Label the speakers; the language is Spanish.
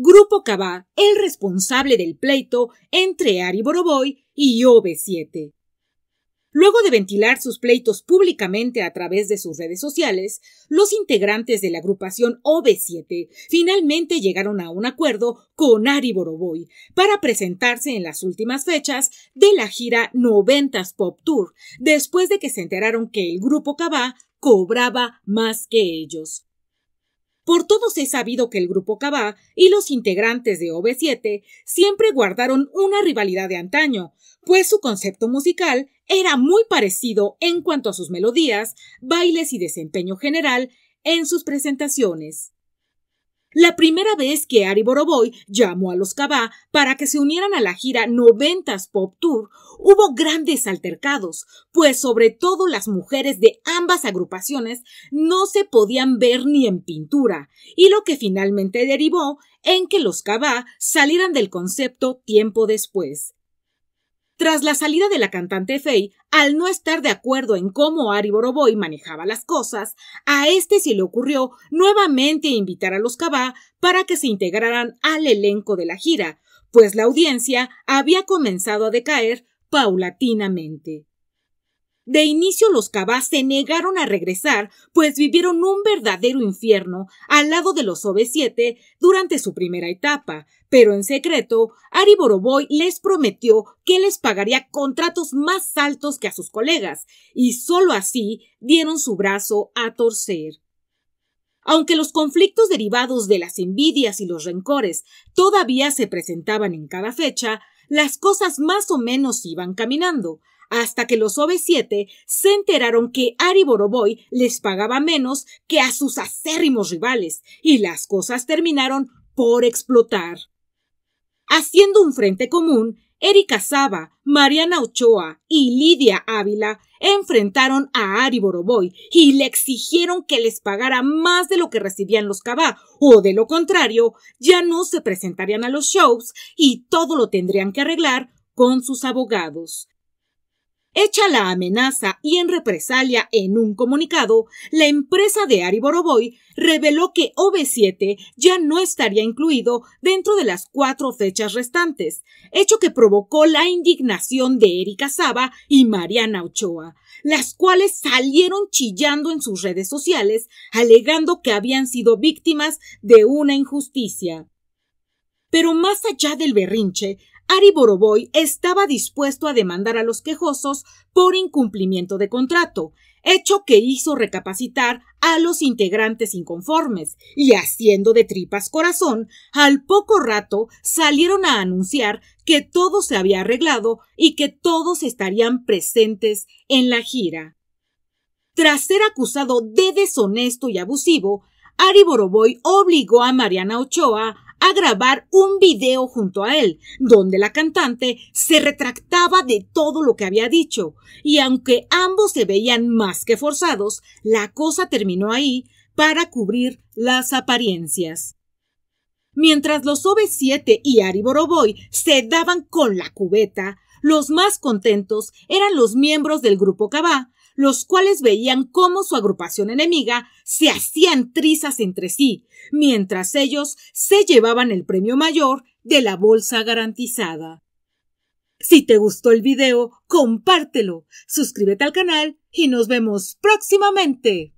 Speaker 1: Grupo Cabá, el responsable del pleito entre Ari Boroboy y OB7. Luego de ventilar sus pleitos públicamente a través de sus redes sociales, los integrantes de la agrupación OB7 finalmente llegaron a un acuerdo con Ari Boroboy para presentarse en las últimas fechas de la gira 90 Pop Tour, después de que se enteraron que el grupo Cabá cobraba más que ellos. Por todos he sabido que el grupo Cabá y los integrantes de ob 7 siempre guardaron una rivalidad de antaño, pues su concepto musical era muy parecido en cuanto a sus melodías, bailes y desempeño general en sus presentaciones. La primera vez que Ari Boroboy llamó a los Cabá para que se unieran a la gira Noventas Pop Tour, hubo grandes altercados, pues sobre todo las mujeres de ambas agrupaciones no se podían ver ni en pintura, y lo que finalmente derivó en que los Cabá salieran del concepto tiempo después. Tras la salida de la cantante Faye, al no estar de acuerdo en cómo Ari Boroboy manejaba las cosas, a este se le ocurrió nuevamente invitar a los Cabá para que se integraran al elenco de la gira, pues la audiencia había comenzado a decaer paulatinamente. De inicio los cabás se negaron a regresar, pues vivieron un verdadero infierno al lado de los OV7 durante su primera etapa, pero en secreto, Ari Boroboy les prometió que les pagaría contratos más altos que a sus colegas, y solo así dieron su brazo a torcer. Aunque los conflictos derivados de las envidias y los rencores todavía se presentaban en cada fecha, las cosas más o menos iban caminando hasta que los OV7 se enteraron que Ari Boroboy les pagaba menos que a sus acérrimos rivales, y las cosas terminaron por explotar. Haciendo un frente común, Erika Saba, Mariana Ochoa y Lidia Ávila enfrentaron a Ari Boroboy y le exigieron que les pagara más de lo que recibían los Cabá, o de lo contrario, ya no se presentarían a los shows y todo lo tendrían que arreglar con sus abogados. Hecha la amenaza y en represalia en un comunicado, la empresa de Ari reveló que OB7 ya no estaría incluido dentro de las cuatro fechas restantes, hecho que provocó la indignación de Erika Saba y Mariana Ochoa, las cuales salieron chillando en sus redes sociales, alegando que habían sido víctimas de una injusticia. Pero más allá del berrinche, Ari Boroboy estaba dispuesto a demandar a los quejosos por incumplimiento de contrato, hecho que hizo recapacitar a los integrantes inconformes, y haciendo de tripas corazón, al poco rato salieron a anunciar que todo se había arreglado y que todos estarían presentes en la gira. Tras ser acusado de deshonesto y abusivo, Ari Boroboy obligó a Mariana Ochoa a grabar un video junto a él, donde la cantante se retractaba de todo lo que había dicho, y aunque ambos se veían más que forzados, la cosa terminó ahí para cubrir las apariencias. Mientras los ob 7 y Ari Boroboy se daban con la cubeta, los más contentos eran los miembros del grupo Kabá, los cuales veían cómo su agrupación enemiga se hacían trizas entre sí, mientras ellos se llevaban el premio mayor de la bolsa garantizada. Si te gustó el video, compártelo, suscríbete al canal y nos vemos próximamente.